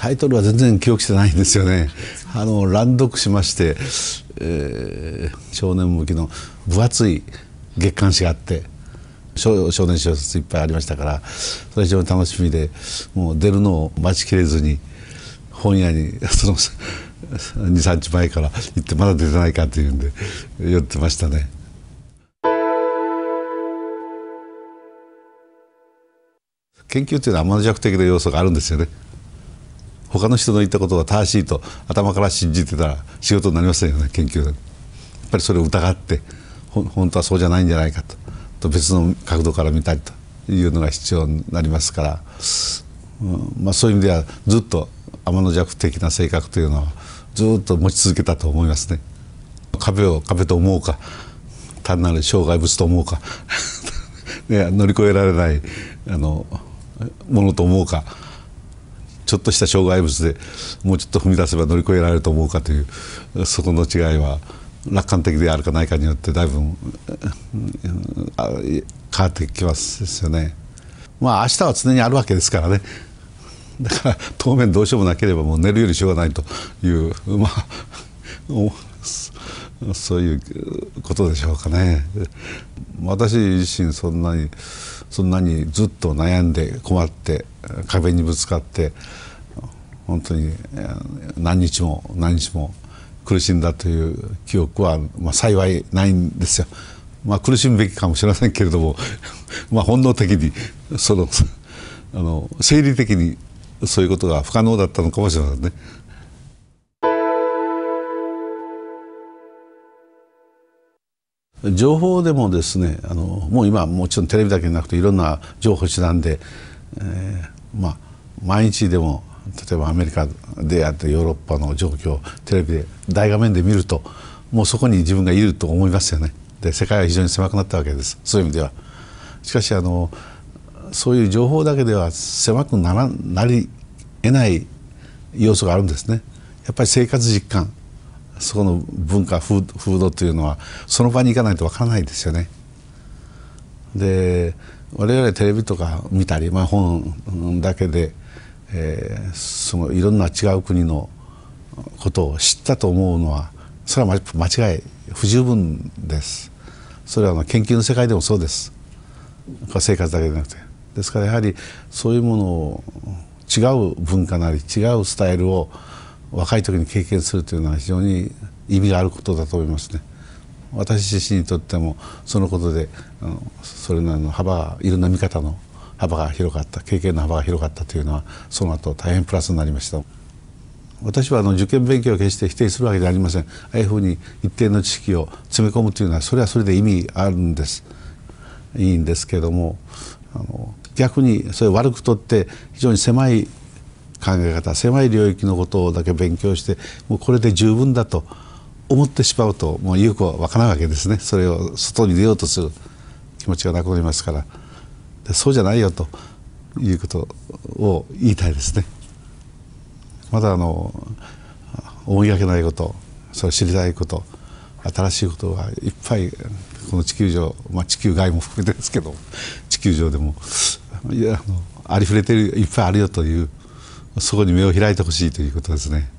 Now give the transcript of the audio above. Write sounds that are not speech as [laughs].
タイトルは全然記憶してないんですよね。あの乱読しまして、えー、少年向きの分厚い月刊誌があって少少年小説いっぱいありましたからそれ非常に楽しみでもう出るのを待ちきれずに本屋にその23日前から行ってまだ出てないかっていうんで寄ってましたね。研究っていうのは甘の弱的な要素があるんですよね。他の人の言ったことが正しいと頭から信じてたら仕事になりませんよね研究やっぱりそれを疑って本当はそうじゃないんじゃないかとと別の角度から見たりというのが必要になりますから、うんまあ、そういう意味ではずっと天の弱的な性格というのはずっと持ち続けたと思いますね。壁を壁と思うか単なる障害物と思うか [laughs] 乗り越えられないあのものと思うか。ちょっとした障害物でもうちょっと踏み出せば乗り越えられると思うかというそこの違いは楽観的であるかないかによってだいぶ変わってきますですよね。まあ明日は常にあるわけですからね。だから当面どうしようもなければもう寝るよりしょうがないというまあそういうことでしょうかね。私自身そんなにそんなにずっと悩んで困って壁にぶつかって本当に何日も何日も苦しんだという記憶は、まあ、幸いないんですよ。まあ、苦しむべきかもしれませんけれども [laughs] まあ本能的にそのあの生理的にそういうことが不可能だったのかもしれませんね。情報でもですねあのもう今もちろんテレビだけじゃなくていろんな情報手段でえー、まあ毎日でも例えばアメリカであってヨーロッパの状況をテレビで大画面で見るともうそこに自分がいると思いますよねで世界は非常に狭くなったわけですそういう意味では。しかしあのそういう情報だけでは狭くならなり得ない要素があるんですね。やっぱり生活実感そこの文化風土というのはその場に行かないとわからないですよね。で我々テレビとか見たり、まあ、本だけで、えー、そのいろんな違う国のことを知ったと思うのはそれは間違い不十分です。それはあの研究の世界でもそうです。生活だけじゃなくて。ですからやはりそういうものを違う文化なり違うスタイルを若い時に経験するというのは非常に意味があることだと思いますね。私自身にとってもそのことで、うん、それなりの幅いろんな見方の幅が広がった経験の幅が広がったというのはその後大変プラスになりました。私はあの受験勉強を決して否定するわけではありませんああいうふうに一定の知識を詰め込むというのはそれはそれで意味あるんですいいんですけどもあの逆にそれを悪くとって非常に狭い考え方狭い領域のことをだけ勉強してもうこれで十分だと思ってしまうともう有効はわかないわけですねそれを外に出ようとする気持ちがなくなりますからでそうじゃないよということを言いたいですねまだあの思いがけないことそれ知りたいこと新しいことがいっぱいこの地球上、まあ、地球外も含めてですけど地球上でもいやあのありふれてるいっぱいあるよというそこに目を開いてほしいということですね。